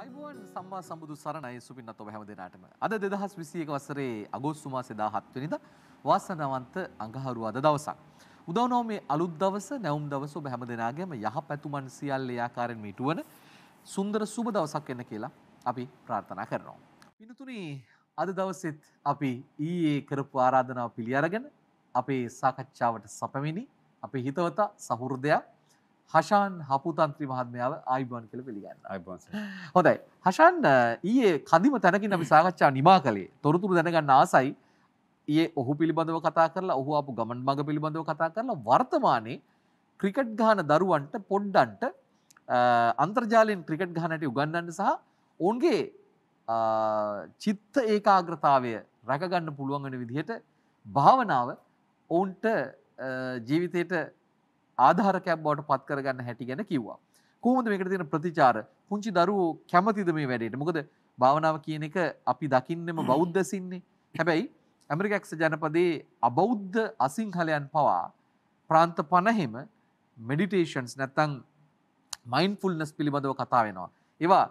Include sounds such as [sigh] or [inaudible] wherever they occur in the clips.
අයිබුවන් සම්මා සම්බුදු සරණයි සුපින් අත ඔබ හැම දෙනාටම. අද 2021 වසරේ අගෝස්තු මාසේ 17 වෙනිදා වාසනාවන්ත අඟහරුවාද දවසක්. උදව නවමේ අලුත් දවස නැවුම් දවස ඔබ හැම දෙනාගේම යහපැතුමන් සියල්ල ඒ ආකාරයෙන් මිටුවන සුන්දර සුබ දවසක් වෙන්න කියලා අපි ප්‍රාර්ථනා කරනවා. පින්තුනි අද දවසෙත් අපි ඊයේ කරපු ආරාධනාව පිළි අරගෙන අපේ සාකච්ඡාවට සපැමිණි අපේ හිතවතා සහෘදයා හෂාන් හපුතන්ත්‍රී මහත්මයාව ආයිබන් කළ පිළිගන්න හොඳයි හෂන් ඊයේ කදිම තැනකින් අපි සාකච්ඡා නිමා කළේ තොරතුරු දැනගන්න ආසයි ඒ ඔහු පිළිබඳව කතා කරලා ඔහු අපපු ගමන් මඟ පිළිබඳව කතා කරලා වර්තමානයේ ක්‍රිකට් ගාන දරුවන්ට පොඩ්ඩන්ට අන්තර්ජාලයෙන් ක්‍රිකට් ගානට උගන්නන්න සහ ඔවුන්ගේ චිත්ත ඒකාග්‍රතාවය රැකගන්න පුළුවන් වෙන විදිහට භාවනාව ඔවුන්ට ජීවිතයට ආධාරකයක් බවට පත් කරගන්න හැටි ගැන කිව්වා. කොහොමද මේකට තියෙන ප්‍රතිචාර? පුංචි දරුවෝ කැමතිද මේ වැඩේට? මොකද භාවනාව කියන එක අපි දකින්නෙම බෞද්ධ සින්නේ. හැබැයි ඇමරිකක්ෂ ජනපදයේ අබෞද්ධ අසිංහලයන් පවා ප්‍රාන්ත 50ෙම මෙඩිටේෂන්ස් නැත්නම් මයින්ඩ්ෆුල්නස් පිළිබඳව කතා වෙනවා. ඒවා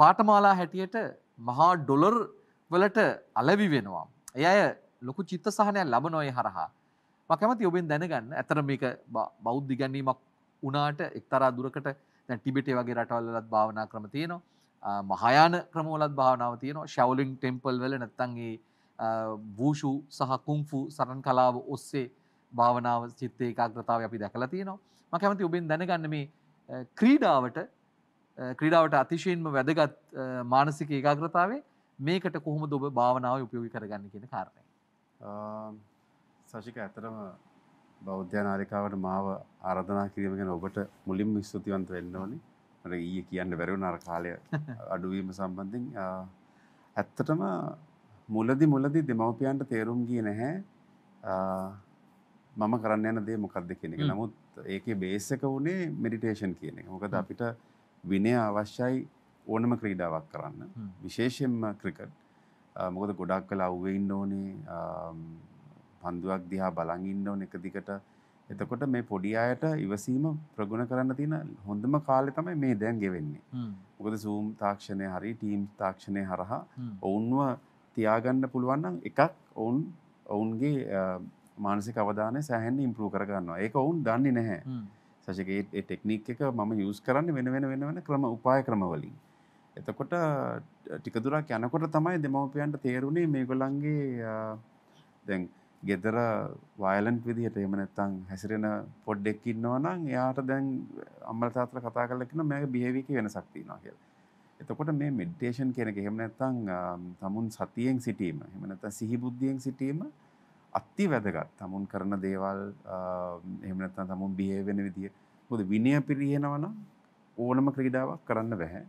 පාඨමාලා හැටියට මහා ඩොලර් වලට අලෙවි වෙනවා. ඒ අය ලොකු චිත්තසහනයක් ලබනවා ඒ හරහා. මකමති ඔබෙන් දැනගන්න ඇතර මේක බෞද්ධ ගැන්නීමක් වනාට එක්තරා දුරකට දැන් ටිබෙටේ වගේ රටවල්ලත් භාවනා ක්‍රම තියෙනවා මහායාන ක්‍රමෝලත් භාවනාව තියෙනවා ශවලින් ටෙම්පල් වල නැත්තන්ගේ වූෂු සහ කුංෆු සරන් කලාව ඔස්සේ භාවනාව චිත්තේ ඒකාග්‍රතාව අපි දැකලා තියෙනවා මම කැමති ඔබෙන් දැනගන්න මේ ක්‍රීඩාවට ක්‍රීඩාවට අතිශයින්ම වැදගත් මානසික ඒකාග්‍රතාවේ මේකට කොහොමද ඔබ භාවනාව උපයෝගී කරගන්නේ කියන කාරණේ සශික ඇතරම බෞද්ධ නාරිකාවට මාව ආරධනා කිරීම ගැන ඔබට මුලින්ම ස්තුතිවන්ත වෙන්න ඕනේ. මට ඊයේ කියන්න බැරි වුණා අර කාලය අඩුවීම සම්බන්ධයෙන්. ඇත්තටම මුලදි මුලදි දෙමව්පියන්ට තේරුම් ගියේ නැහැ මම කරන්න යන දේ මොකක්ද කියන එක. නමුත් ඒකේ බේස් එක වුණේ මෙඩිටේෂන් කියන එක. මොකද අපිට විනය අවශ්‍යයි ඕනම ක්‍රීඩාවක් කරන්න. විශේෂයෙන්ම ක්‍රිකට්. මොකද ගොඩක් වෙලා අවුවේ ඉන්න ඕනේ පන්දුවක් දිහා බලන් ඉන්න ඕන එක දිගට. එතකොට මේ පොඩි අයට ඉවසීම ප්‍රගුණ කරන්න තියෙන හොඳම කාලේ තමයි මේ දැන් ගෙවෙන්නේ. මොකද Zoom තාක්ෂණය හරි Teams තාක්ෂණය හරහා ඔවුන්ව තියාගන්න පුළුවන් නම් එකක් ඔවුන් ඔවුන්ගේ මානසික අවධානය සෑහෙන්න ඉම්ප්‍රූ කරගන්නවා. ඒක ඔවුන් දන්නේ නැහැ. සශකේ ටෙක්නික් එක මම යූස් කරන්න වෙන වෙන වෙන වෙන ක්‍රම උපාය ක්‍රමවලින්. එතකොට ටිකදුරක් යනකොට තමයි දෙමවපියන්ට තේරුණේ මේගොල්ලන්ගේ දැන් ගෙදර වයලන්ට් විදිහට එහෙම නැත්නම් හැසිරෙන පොඩ්ඩෙක් ඉන්නවා නම් එයාට දැන් අම්මලා තාත්තලා කතා කරලා කියනවා මේක බිහේවි එක වෙනසක් තියෙනවා කියලා. එතකොට මේ මෙඩිටේෂන් කියන එක එහෙම නැත්නම් තමුන් සතියෙන් සිටීම එහෙම නැත්නම් සිහිබුද්ධියෙන් සිටීම අති වැදගත්. තමුන් කරන දේවල් එහෙම නැත්නම් තමුන් බිහේව් වෙන විදිය. මොකද විනය පිරිනවන ඕනම ක්‍රීඩාවක් කරන්න බෑ.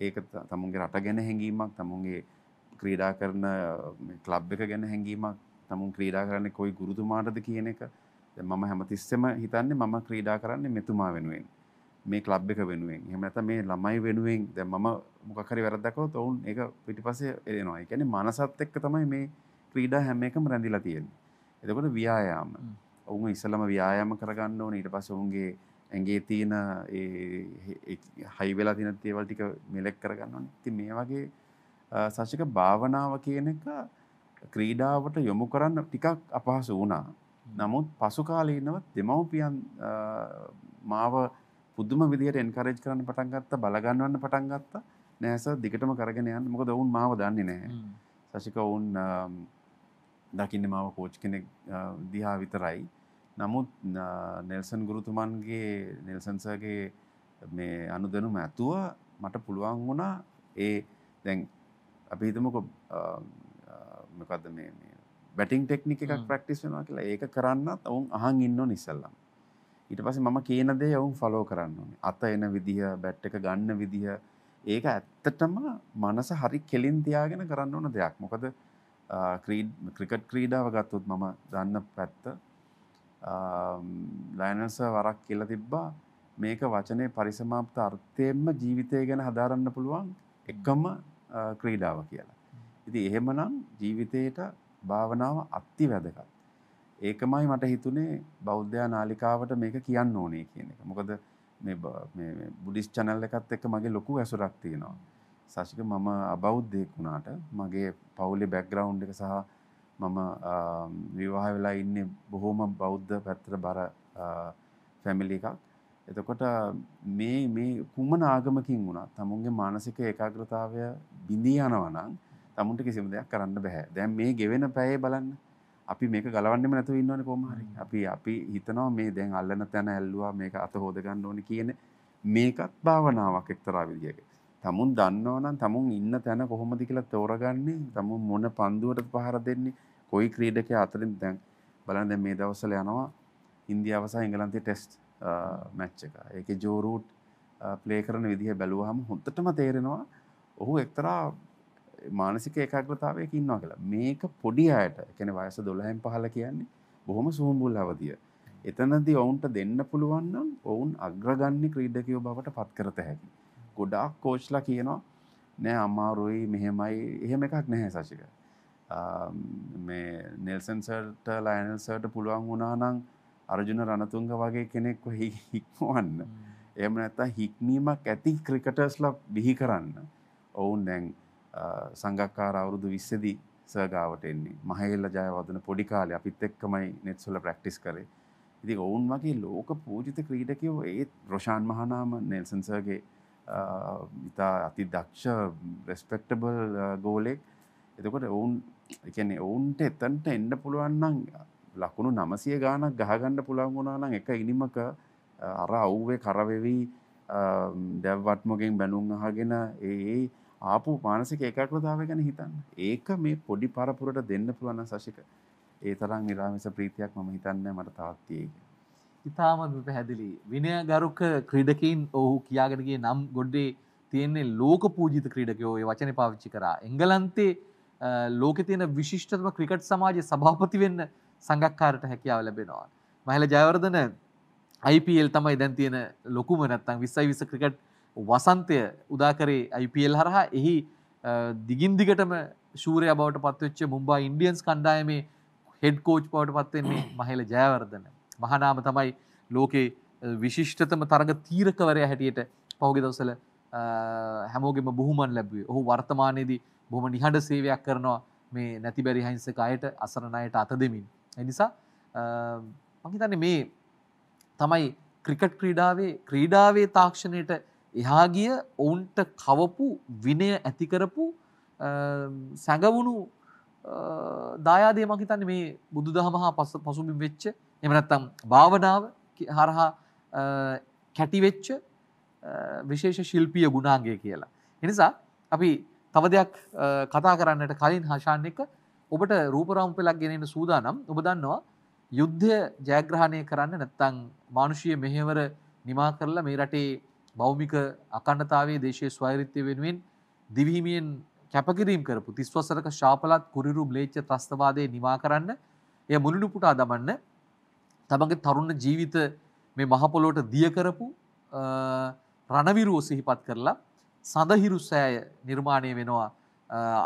ඒක තමුන්ගේ රට ගැන හැඟීමක්, තමුන්ගේ ක්‍රීඩා කරන ක්ලබ් එක ගැන හැඟීමක් තමුන් ක්‍රීඩා කරන්නේ කොයි ගුරුතුමාටද කියන එක මම හැමතිස්සෙම හිතන්නේ මම ක්‍රීඩා කරන්නේ මෙතුමා වෙනුවෙන් මේ ක්ලබ් එක වෙනුවෙන් එහෙම නැත්නම් මේ ළමයි වෙනුවෙන් දැන් මම මොකක් හරි වැරද්දක් වුණොත් ඔවුන් ඒක පිටිපස්සේ එනවා. ඒ කියන්නේ මනසත් එක්ක තමයි මේ ක්‍රීඩා හැම එකම රැඳිලා තියෙන්නේ. එතකොට ව්‍යායාම. ඔවුන් ඉස්සලම ව්‍යායාම කරගන්න ඕනේ ඊට පස්සේ ඔවුන්ගේ ඇඟේ තියෙන ඒ හයි වෙලා තියෙන දේවල් ටික මෙලෙක් කරගන්න ඕනේ. ඉතින් මේ වගේ සාශික භාවනාව කියන එක ක්‍රීඩාවට යොමු කරන්න ටිකක් අපහසු වුණා. නමුත් පසු කාලීනව දෙමව්පියන් මාව පුදුම විදිහට එන්කරේජ් කරන්න පටන් ගත්තා බලගන්නවන්න පටන් ගත්තා නෑස දිගටම කරගෙන යන්න මොකද ඔවුන් මාව දන්නේ නැහැ සශික ඔවුන් දකින්න මාව කෝච් කෙනෙක් දිහා විතරයි නමුත් නෙල්සන් ගුරුතුමන්ගේ නෙල්සන්සගේ මේ අනුදනුම ඇතුව මට පුළුවන් වුණා ඒ දැන් අපි හිතමක මොකද මේ බැටිං ටෙක්නික එකක් ප්‍රක්ටිස් වෙනවා කියලා ඒක කරන්නත් ඔවුන් අහන් ඉන්න නිසල්ලම් ඊට පස්සේ මම කියන දේ ඔවුන් ෆලෝ කරන්න ඕනේ අත එන විදිහ බැට් එක ගන්න විදිහ ඒක ඇත්තටම මනස හරි කෙලින් තියාගෙන කරන්න ඕන දෙයක් මොකද ක්‍රීඩ් ක්‍රිකට් ක්‍රීඩාව ගත්තොත් මම දන්න පැත්ත ලයිනස වරක් කියලා තිබ්බා මේක වචනේ පරිසමාප්ත අර්ථයෙන්ම ජීවිතය ගැන හදාරන්න පුළුවන් එකම ක්‍රීඩාව කියලා ඉතින් එහෙමනම් ජීවිතේට භාවනාව අති වැදගත්. ඒකමයි මට හිතුනේ බෞද්ධයා නාලිකාවට මේක කියන්න ඕනේ කියන එක. මොකද මේ මේ බුද්දිස් channel එකත් එක්ක මගේ ලොකු ඇසුරක් තියෙනවා. සාශික මම අබෞද්ධයෙක් වුණාට මගේ පවුලේ බෑග්ග්‍රවුන්ඩ් එක සහ මම විවාහ වෙලා ඉන්නේ බොහොම බෞද්ධ පැත්තට බර ෆැමිලි එකක්. එතකොට මේ මේ කුමන ආගමකින් වුණත් තමුන්ගේ මානසික ඒකාග්‍රතාවය බිඳී යනවා නම් තමුන්ට කිසිම දෙයක් කරන්න බැහැ දැන් මේ ගෙවෙන පැයේ බලන්න අපි මේක ගලවන්නෙම නැතුව ඉන්නවනේ කොහොම හරි අපි අපි හිතනවා මේ දැන් අල්ලන තැන ඇල්ලුවා මේක අත හොද ගන්න ඕනේ කියන මේකත් භාවනාවක් එක්තරා විදියක තමුන් දන්නවනම් තමුන් ඉන්න තැන කොහොමද කියලා තෝරගන්නේ තමුන් මොන පන්දුවට පහර දෙන්නේ කොයි ක්‍රීඩකයා අතරින් දැන් බලන්න දැන් මේ දවස්වල යනවා ඉන්දියාව සහ එංගලන්තයේ ටෙස්ට් මැච් එක. ඒකේ ජෝ රූට් ප්ලේ කරන විදිහ බැලුවහම හොඳටම තේරෙනවා ඔහු එක්තරා මානසික ඒකාග්‍රතාවයක ඉන්නවා කියලා. මේක පොඩි අයට, කියන්නේ වයස 12න් 15 කියන්නේ බොහොම සූඹුල් අවධිය. එතනදී ඔවුන්ට දෙන්න පුළුවන් නම් ඔවුන් අග්‍රගන්‍ය ක්‍රීඩකයෝ බවට පත් කරත හැකි. ගොඩාක් කෝච්ලා කියනවා නෑ අමාරුයි මෙහෙමයි එහෙම එකක් නැහැ සශික. මේ නෙල්සන් සර්ට ලයනල් සර්ට පුළුවන් වුණා නම් අර්ජුන රණතුංග වගේ කෙනෙක් හික්මවන්න. එහෙම නැත්නම් හික්මීමක් ඇති ක්‍රිකටර්ස්ලා බිහි කරන්න. ඔවුන් දැන් සංගක්කාර අවුරුදු 20 දී සර් ගාවට එන්නේ. මහේල්ල ජයවර්ධන පොඩි කාලේ අපිත් එක්කමයි නෙට්ස් වල ප්‍රැක්ටිස් කරේ. ඉතින් ඔවුන් වගේ ලෝක පූජිත ක්‍රීඩකයෝ ඒ රොෂාන් මහානාම නෙල්සන් සර්ගේ ඉතා අති දක්ෂ රෙස්පෙක්ටබල් ගෝලෙක්. එතකොට ඔවුන් කියන්නේ ඔවුන්ට එතනට එන්න පුළුවන් නම් ලකුණු 900 ගාණක් ගහගන්න පුළුවන් වුණා නම් එක ඉනිමක අර අවුවේ කරවෙවි දැව්වත්මගෙන් බැනුම් අහගෙන ඒ ආපු මානසික ඒකාග්‍රතාවය ගැන හිතන්න. ඒක මේ පොඩි පරපුරට දෙන්න පුළුවන් සශික. ඒ තරම් නිරාමිස ප්‍රීතියක් මම හිතන්නේ මට තවත් තියෙයි. ඉතාමත් පැහැදිලි. විනය ගරුක ක්‍රීඩකයින් ඔහු කියාගෙන ගියේ නම් ගොඩේ තියෙන්නේ ලෝක පූජිත ක්‍රීඩකයෝ ඒ වචනේ පාවිච්චි කරා. එංගලන්තේ ලෝකේ තියෙන විශිෂ්ටතම ක්‍රිකට් සමාජයේ සභාපති වෙන්න සංගක්කාරට හැකියාව ලැබෙනවා. මහල ජයවර්ධන IPL තමයි දැන් තියෙන ලොකුම නැත්තම් 20 20 ක්‍රිකට් වසන්තය උදාකරේ IPල් හරහා එහි දිගින්දිගටම ශූරය බවට පත්වෙච්ච මුම්බා ඉන්ඩියන්ස් කණ්ඩායමේ හෙඩ් කෝච් පවට පත්වෙන්නේ [clears throat] මහෙල ජයවර්ධන. මහනාම තමයි ලෝකේ විශිෂ්ටතම තරග තීරකවරය හැටියට පහුගි දවසල හැමෝගෙම බොහොමන් ලැබුවේ ඔහු වර්තමානයේදී බොහොම නිහඬ සේවයක් කරනවා මේ නැතිබැරි හයිංසක අයට අසරණයට අත දෙමින්. එනිසා මහිතන්නේ මේ තමයි ක්‍රිකට් ක්‍රීඩාවේ ක්‍රීඩාවේ තාක්ෂණයට එහා ගිය ඔවුන්ට කවපු විනය ඇතිකරපු සැඟවුණු දායාදේ මහිතන්න මේ බුදු දහමහා පස පසුබිම් වෙච්ච එමනත්තම් භාවනාව හරහා කැටිවෙච්ච විශේෂ ශිල්පිය ගුණාගේ කියලා. එනිසා අපි තව දෙයක් කතා කරන්නට කලින් හාශාන් එක ඔබට රූපරාම්පලක් ගෙනෙන සූදානම් ඔබ දන්නවා යුද්ධය ජයග්‍රහණය කරන්න නැත්තං මානුෂීය මෙහෙවර නිමා කරලා මේ රටේ බෞමික අකණ්ඩතාවයේ දේශය ස්වෛරිත්‍ය වෙනුවෙන් දිවිහිමියෙන් කැපකිරීම් කරපු තිස්වසරක ශාපලත් කුරිරු ම්ලේච්ච ත්‍රස්තවාදය නිවා කරන්න එය මුලිනු පුටා දමන්න තමගේ තරුණ ජීවිත මේ මහපොලොට දිය කරපු රණවිරුව සිහිපත් කරලා සඳහිරු සෑය නිර්මාණය වෙනවා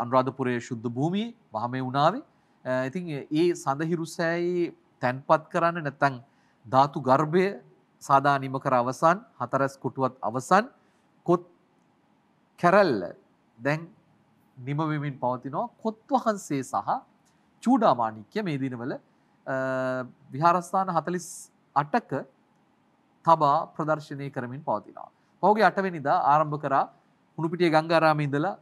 අනුරාධපුරය ශුද්ධ භූමී මහමේ වුණාවේ ඉතින් ඒ සඳහිරු සෑයේ තැන්පත් කරන්න නැතන් ධාතු ගර්භය සාදානිම කර අවසන් හතරස් කුටුවත් අවසන් කොත් කැරල්ල දැන් නිම වෙමින් පවතිනවා කොත් වහන්සේ සහ චූඩාමාණික්‍ය මේ දිනවල විහාරස්ථාන 48ක තබා ප්‍රදර්ශනය කරමින් පවතිනවා. පහුගිය 8 වෙනිදා ආරම්භ කරා හුණුපිටිය ගංගාරාමේ ඉඳලා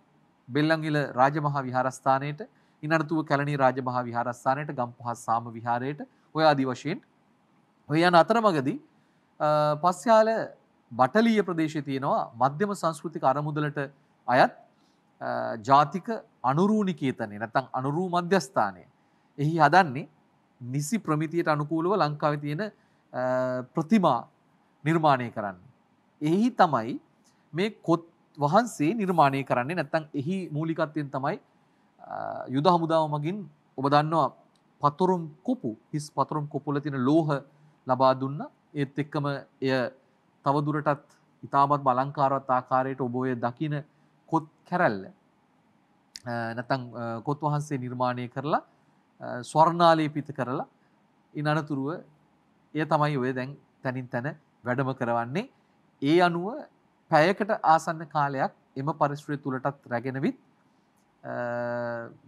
බෙල්ලන්විල රාජමහා විහාරස්ථානයේට ඉනරතුව කැලණි රාජමහා විහාරස්ථානයේට ගම්පහ සාම විහාරයට ඔය ආදි වශයෙන් ඔය යන අතරමඟදී පස්යාල බටලීය ප්‍රදේශය තියෙනවා මධ්‍යම සංස්කෘතික අරමුදලට අයත් ජාතික අනුරූණි කීතනය නැතං අනුරූ මධ්‍යස්ථානය. එහි හදන්නේ නිසි ප්‍රමිතියට අනුකූලව ලංකාව තියෙන ප්‍රතිමා නිර්මාණය කරන්න. එහි තමයි මේ කොත් වහන්සේ නිර්මාණය කරන්නේ නැත්තං එහි මූලිකත්වයෙන් තමයි යුද හමුදාව මගින් ඔබ දන්නවා පතුරුම් කොපු හිස් පතුරුම් කොපුල තින ලෝහ ලබා දුන්න ඒත් එක්කම එය තවදුරටත් ඉතාමත් බලංකාරත් ආකාරයට ඔබෝය දකින කොත් කැරැල්ල නැතං කොත් වහන්සේ නිර්මාණය කරලා ස්වර්ණාලී පිත කරලා ඉන් අනතුරුව එය තමයි ඔය දැන් තැනින් තැන වැඩම කරවන්නේ ඒ අනුව පැයකට ආසන්න කාලයක් එම පරිශ්‍රය තුළටත් රැගෙනවිත්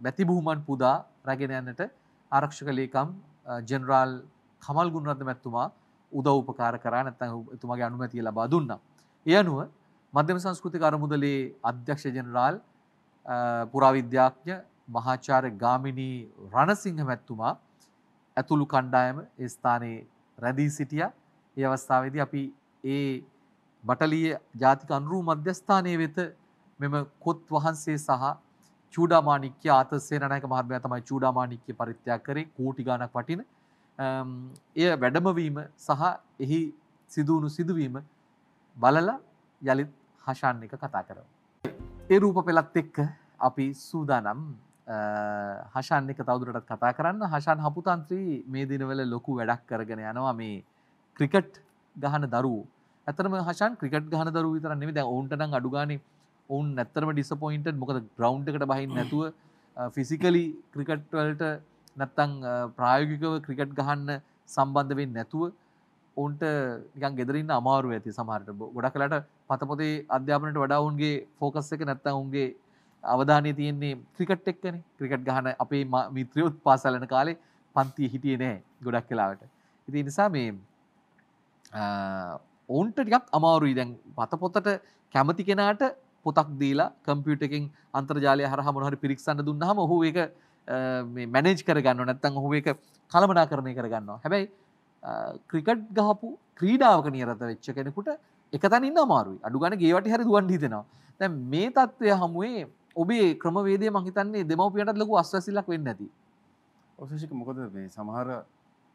බැතිබූමන් පුදා රැගෙන යන්නට ආරක්ෂක ලේකම් ජෙනරාල් කමල් ගුණරත්න මැතිතුමා උදව උපකාර කරා නැත්නම් එතුමාගේ අනුමැතිය ලබා දුන්නා. ඒ අනුව මධ්‍යම සංස්කෘතික අරමුදලේ අධ්‍යක්ෂ ජෙනරාල් පුරාවිද්‍යාඥ මහාචාර්ය ගාමිණී රණසිංහ මැතිතුමා ඇතුළු කණ්ඩායම ඒ ස්ථානයේ රැඳී සිටියා. ඒ අවස්ථාවේදී අපි ඒ බටලිය ජාතික අනුරූ මධ්‍යස්ථානයේ වෙත මෙම කොත් වහන්සේ සහ චූඩාමාණික්‍ය ආතසේනනායක මහත්මයා තමයි චූඩාමාණික්‍ය පරිත්‍යාග කරේ කෝටි ගණක් වටින එය වැඩමවීම සහ එහි සිදුවුණු සිදුවීම බලල යළිත් හෂාන් එක කතා කරව. ඒ රූප පෙළත් එක්ක අපි සූදානම් හෂාන් එක තවදුරටත් කතා කරන්න හෂාන් හපුතන්ත්‍රී මේ දිනවල ලොකු වැඩක් කරගෙන යනවා මේ ක්‍රිකට් ගහන දරුවෝ ඇතරම හෂන් ක්‍රිකට් ගහන දරුව විතර නෙමෙයි දැන් ඔවුන්ට නම් අඩුගානේ ඔවුන් ඇත්තරම ඩිසපොයින්ටඩ් මොකද ග්‍රවුන්ඩ් එකට බහින්න නැතුව ෆිසිකලි ක්‍රිකට් වලට නැත්තං ප්‍රායෝගිකව ක්‍රිකට් ගහන්න සම්බන්ධවෙන් නැතුව ඔවන්ට ගන් ගෙදරන්න අමාරුව ඇති සමහරට ගොඩක් කලට පතපොතේ අධ්‍යාපනයට වඩා උන්ගේ ෆෝකස් එක නැත්තා උන්ගේ අවධානය තියෙන්නේ ක්‍රිකට් එක්කන ක්‍රිකට් ගහන අපේ මිත්‍රයොත් පාසලන කාලේ පන්තිය හිටිය නෑ ගොඩක් කලාවට ඉති නිසා මේ ඔවන්ට ටිකක් අමාරුයි දැන් පතපොතට කැමති කෙනාට පොතක් දීලා කම්පියුටකින් අන්තර්ජාලය හරහ මොහරි පිරික්සන්න දුන්නහම හෝ එක මැනේජ් කරගන්න නැත්තං ඔහු එක කළමනා කරණය කරගන්නවා හැබැයි ක්‍රිකට් ගහපු ක්‍රීඩාවක නියරත වෙච්ච කෙනෙකුට එකතන ඉන්න මාරුයි අඩුගන ගේවට හැරි දුවන් හිතෙනවා තැ මේ තත්ත්වය හමුවේ ඔබේ ක්‍රමවේදය මහිතන්නේ දෙමවපියටත් ලොකු අස්වැසිල්ලක් වෙන්න ඇති ඔසේෂික මොකද මේ සමහර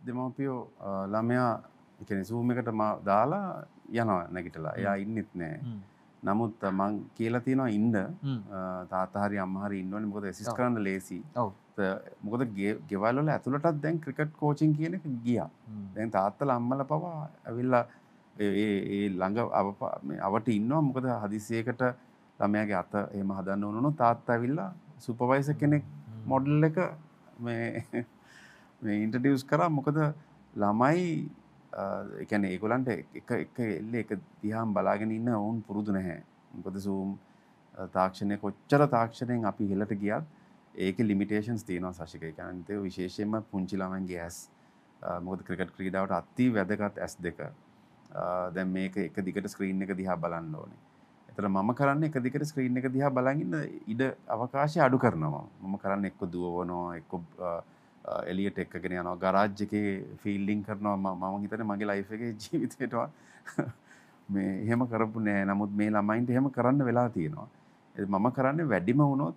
දෙමවපියෝ ළමයා එකන සූම එකට දාලා යනවා නැගිටලා එයා ඉන්නෙත් නෑ නමුත් මං කියලා තියෙනවා ඉන්න තාතහරි අම්මහරි ඉන්නවන මොකද ඇසිස් කරන්න ලේසි මොකද ගෙවල්ල ඇතුළටත් දැන් ක්‍රිකට් කෝචින් කියන එක ගියා දැන් තාත්තල අම්මල පවා ඇවිල්ලා ඒ ළඟ අවට ඉන්නවා මොකද හදිසියකට ළමයාගේ අත එම හදන්න ඕනු තාත්ත ඇවිල්ලා සුපවයිස කෙනෙක් මොඩල් එක මේ ඉන්ටඩියස් [laughs] කරා මොකද ළමයි එකැන ඒකොලන්ට එක එක එල්ල එක දිහාම් බලාගෙන ඉන්න ඔවුන් පුරුදු නැහැ ගොද සූම් තාක්ෂණය කොච්චර තාක්ෂණයෙන් අපි හෙලට ගියත් ඒක ලිමිටේන්ස් තියනවා සශික එකන්තය විශේෂයෙන්ම පුංචිලාමන්ගේ ඇස් මොද ක්‍රිකට් ක්‍රීඩාවට අත්ති වැදගත් ඇස් දෙක දැන් මේක එක දිගට ස්ක්‍රීන් එක දිහා බලන්න ඕනේ එතර මම කරන්න එක දිකට ස්ක්‍රීන් එක දිහා බලගන්න ඉඩ අවකාශය අඩු කරනවා මම කරන්න එක්ක දුවනෝ එක්ක එලියට එක්කගෙන යනවා ගරාජ් එකේ ෆිල්ඩින් කරනවා මම හිතන්නේ මගේ ලයිෆ් එකේ [laughs] ජීවිතේට [laughs] මේ එහෙම කරපු නෑ නමුත් මේ ළමයින්ට එහෙම කරන්න වෙලා තියෙනවා මම කරන්නේ වැඩිම වුණොත්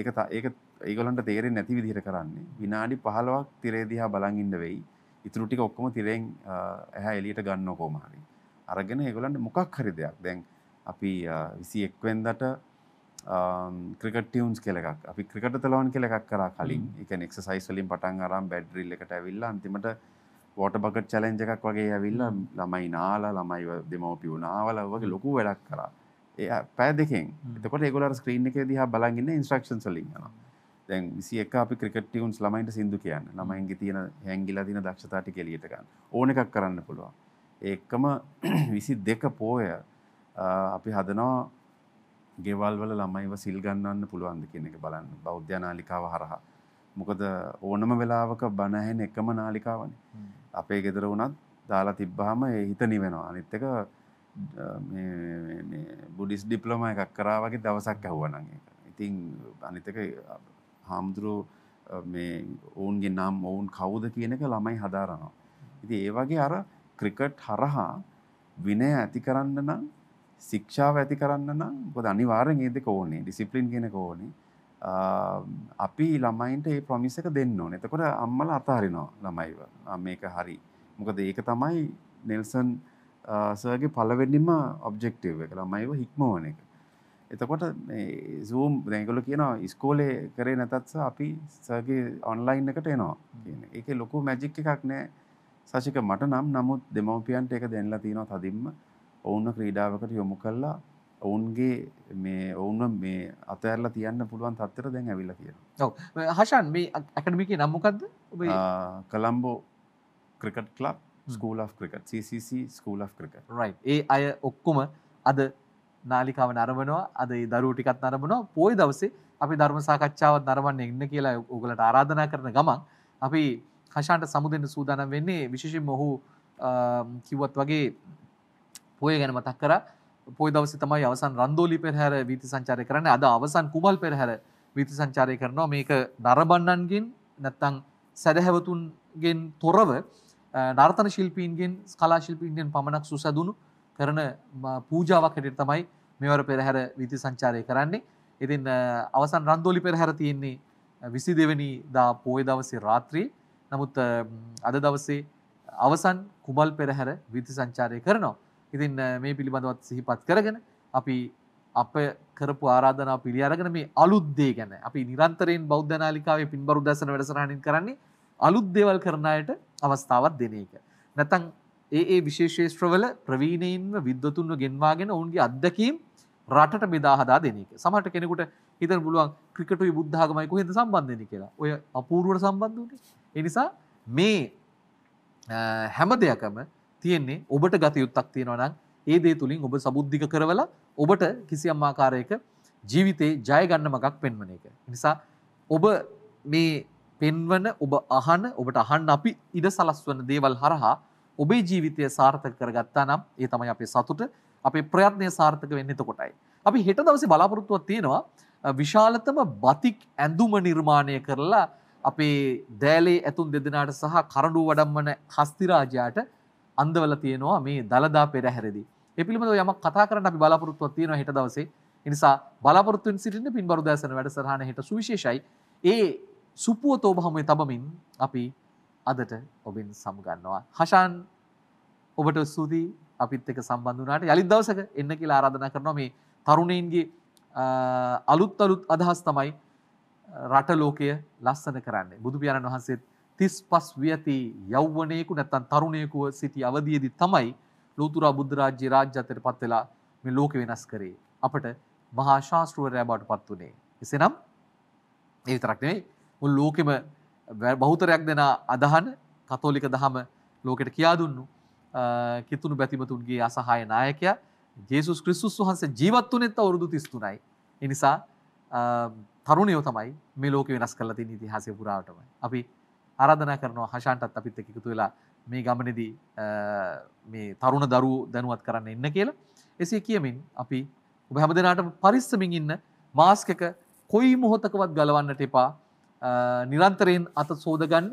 ඒක ඒක ඒගොල්ලන්ට තේරෙන්නේ නැති විදිහට කරන්නේ විනාඩි 15ක් තිරේ දිහා බලන් ඉන්න වෙයි ඉතුරු ටික ඔක්කොම තිරෙන් එහා එලියට ගන්න කොහොම හරි අරගෙන ඒගොල්ලන්ට මොකක් හරි දෙයක් දැන් අපි 21 වෙනිදාට ක්‍රිකට ටියවන්ස් කෙලෙක් අපි ක්‍රිකට තලවන් කෙලෙක් කරා කලින් එක එක්සයිස් වලින් පටන් අරම් බැඩ්රිල් එකට ඇවිල්ලා අන්තිමට වෝට බකට චලෙන්ජ එකක් වගේ ඇවිල්ල ළමයි නාලා ළමයි දෙමවපිය නාවල වගේ ලොකු වැඩක් කරා එය පෑ දෙකෙන් එතකොට ගොලර ස්ක්‍රීන් එක දිහා බලගන්න ඉන්ස්ට්‍රක්ෂන් සලින්න්න දැන් විසි එක අපි ක්‍රිකටියවුන්ස් ළමයින්ට සිදු කියන්න ළමයින්ගේ තියෙන හැංගිල දින දක්ෂතාටි කෙලියටකන්න ඕන එකක් කරන්න පුළුවන් ඒකම [clears throat] විසි දෙක පෝය අපි හදනවා ගෙවල්වල ළමයිව සිල් ගන්නන්න පුළුවන්ද කියන එක බලන්න බෞද්ධ නාලිකාව හරහා. මොකද ඕනම වෙලාවක බණ ඇහෙන එකම නාලිකාවනේ. අපේ ගෙදර වුණත් දාලා තිබ්බහම ඒ හිත නිවෙනවා. අනිත් එක මේ මේ බුද්දිස් ඩිප්ලෝමා එකක් කරා වගේ දවසක් ඇහුවා නම් ඒක. ඉතින් අනිත් එක හාමුදුරුවෝ මේ ඔවුන්ගේ නම් ඔවුන් කවුද කියන එක ළමයි හදාරනවා. ඉතින් ඒ වගේ අර ක්‍රිකට් හරහා විනය ඇති කරන්න නම් ශික්ෂාව ඇති කරන්න නම් මොකද අනිවාර්යෙන් ඒ දෙක ඕනේ ඩිසිප්ලින් කියන එක ඕනේ අපි ළමයින්ට ඒ ප්‍රොමිස් එක දෙන්න ඕනේ එතකොට අම්මලා අතහරිනවා ළමයිව මේක හරි මොකද ඒක තමයි නෙල්සන් සර්ගේ පළවෙනිම ඔබ්ජෙක්ටිව් එක ළමයිව හික්මවන එක එතකොට සූම් දැගල කියනවා ස්කෝලේ කරේ නැතත්ස අපි සගේ ඔන්ලයින් එකට එනවා කියන එක ලොකු මැජික් එකක් නෑ සශික මට නම් නමුත් දෙමවපියන්ට එක දෙන්නලා තියෙනවා තදින්ම ඔවුන්ව ක්‍රීඩාවකට යොමු කළා ඔවුන්ගේ මේ ඔවුන් මේ අතඇරලා තියන්න පුළුවන් තත්තර දැන් ඇවිල්ලා තියෙනවා. ඔව් හෂාන් මේ ඇකඩමිකේ නම මොකද්ද? ඔබේ Colombo cricket club school of cricket CCC school of cricket. Right. ඒ අය ඔක්කොම අද නාලිකාව නරඹනවා. අද ඒ දරුවෝ ටිකක් නරඹනවා. පොයි දවසේ අපි ධර්ම සාකච්ඡාවත් නරඹන්න ඉන්න කියලා ඔයගලට ආරාධනා කරන ගමන් අපි හෂාන්ට සමුදෙන්න සූදානම් වෙන්නේ විශේෂයෙන්ම ඔහු කිව්වත් වගේ පොය ගැන මතක් කරා පොයි දවසේ තමයි අවසන් රන්දෝලි පෙරහැර වීථි සංචාරය කරන්නේ අද අවසන් කුමල් පෙරහැර වීථි සංචාරය කරනවා මේක නරඹන්නන්ගෙන් නැත්තම් සැදැහැවතුන්ගෙන් තොරව නර්තන ශිල්පීන්ගෙන් කලා ශිල්පීන්ගෙන් පමණක් සුසැදුණු කරන පූජාවක් හැටියට තමයි මෙවර පෙරහැර වීථි සංචාරය කරන්නේ. ඉතින් අවසන් රන්දෝලි පෙරහැර තියෙන්නේ 22 වෙනි දා පොය දවසේ රාත්‍රියේ. නමුත් අද දවසේ අවසන් කුමල් පෙරහැර වීථි සංචාරය කරනවා. ඉතින් මේ පිළිබඳවත් සිහිපත් කරගෙන අපි අප කරපු ආරාධනා පිළි අරගෙන මේ අලුත් දේ ගැන අපි නිරන්තරයෙන් බෞද්ධ නාලිකාවේ පින්බරු දැසන වැඩසටහනින් කරන්නේ අලුත් දේවල් කරන අයට අවස්ථාවක් දෙන එක. නැත්නම් ඒ ඒ විශේෂේෂ්ත්‍රවල ප්‍රවීණයින්ව විද්වතුන්ව ගෙන්වාගෙන ඔවුන්ගේ අත්දැකීම් රටට බෙදා හදා දෙන එක. සමහරට කෙනෙකුට හිතන්න පුළුවන් ක්‍රිකටුයි බුද්ධ ආගමයි කොහෙන්ද සම්බන්ධ වෙන්නේ කියලා. ඔය අපූර්වට සම්බන්ධ වුණේ. ඒ නිසා මේ හැම දෙයක්ම තියෙන්නේ ඔබට ගත යුත්තක් තියෙනවා නම් ඒ දේ තුලින් ඔබ සබුද්ධික කරවලා ඔබට කිසියම් ආකාරයක ජීවිතේ ජය ගන්න මගක් පෙන්වන එක. නිසා ඔබ මේ පෙන්වන ඔබ අහන ඔබට අහන්න අපි ඉඩ සලස්වන දේවල් හරහා ඔබේ ජීවිතය සාර්ථක කරගත්තා නම් ඒ තමයි අපේ සතුට අපේ ප්‍රයත්නය සාර්ථක වෙන්නේ එතකොටයි. අපි හෙට දවසේ බලාපොරොත්තුවක් තියෙනවා විශාලතම බතික් ඇඳුම නිර්මාණය කරලා අපේ දෑලේ ඇතුන් දෙදෙනාට සහ කරඬු වඩම්මන හස්ති රාජයාට අන්දවල තියෙනවා මේ දළදා පෙරහැරදි. ඒ පිළිබඳව යමක් කතා කරන්න අපි බලාපොරොත්තුවක් තියෙනවා හෙට දවසේ. ඒ නිසා බලාපොරොත්තු වෙන සිටින්න පින්බරු දැසන වැඩසටහන හෙට සුවිශේෂයි. ඒ සුපුවතෝභාමය තබමින් අපි අදට ඔබෙන් සමුගන්නවා. හෂාන් ඔබට සූදී අපිත් එක සම්බන්ධ වුණාට යලිත් දවසක එන්න කියලා ආරාධනා කරනවා මේ තරුණයින්ගේ අලුත් අලුත් අදහස් තමයි රට ලෝකය ලස්සන කරන්නේ. බුදු පියාණන් වහන්සේත් 35 වියති යෞවනයෙකු නැත්නම් තරුණයෙකු සිටි අවධියේදී තමයි ලෝතුරා බුද්ධ රාජ්‍ය රාජ්‍යත්වයට පත් වෙලා මේ ලෝකෙ වෙනස් කරේ. අපට මහා ශාස්ත්‍රවරයා බවට පත් වුණේ. එසේනම් ඒ විතරක් නෙවෙයි මුළු ලෝකෙම බහුතරයක් දෙන අදහන කතෝලික දහම ලෝකෙට කියා දුන්නු කිතුුණු බැතිමතුන්ගේ අසහාය නායකයා ජේසුස් ක්‍රිස්තුස් වහන්සේ ජීවත් වනෙත් අවුරුදු 33යි. එනිසා තරුණයෝ තමයි මේ ලෝකෙ වෙනස් කරලා තියෙන ඉතිහාසය පුරාවටම. අපි ආරාධනා කරනවා හෂාන්ටත් අපිත් එක්ක එකතු වෙලා මේ ගමනේදී මේ තරුණ දරුවෝ දැනුවත් කරන්න ඉන්න කියලා. එසේ කියමින් අපි ඔබ හැමදෙනාටම පරිස්සමින් ඉන්න මාස්ක් එක කොයි මොහොතකවත් ගලවන්නට එපා. නිරන්තරයෙන් අත සෝදගන්න,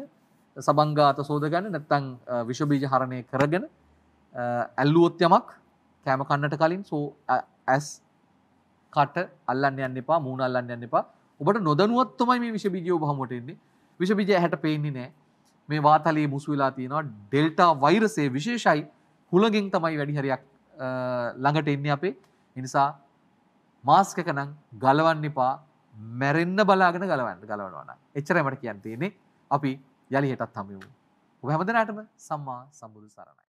සබංගා අත සෝදගන්න නැත්නම් විෂ බීජ හරණය කරගෙන ඇල්ලුවොත් යමක් කෑම කන්නට කලින් සෝ ඇස් කට අල්ලන්න යන්න එපා, මූණ අල්ලන්න යන්න එපා. ඔබට නොදැනුවත්වමයි මේ විෂ බීජය ඔබ හමුවට එන්නේ. විෂබීජය හැට පේන්නේ නෑ මේ වාතලයේ මුසු වෙලා තියෙනවා ඩෙල්ටා වෛරසයේ විශේෂයි හුළඟින් තමයි වැඩි හරියක් ළඟට එන්නේ අපේ ඒ නිසා මාස්ක් එක නම් ගලවන්න එපා මැරෙන්න බලාගෙන ගලවන්න ගලවනවා නම් එච්චරයි මට කියන්න තියෙන්නේ අපි යලි හෙටත් හමු වෙමු ඔබ හැමදෙනාටම සම්මා සම්බුදු සරණයි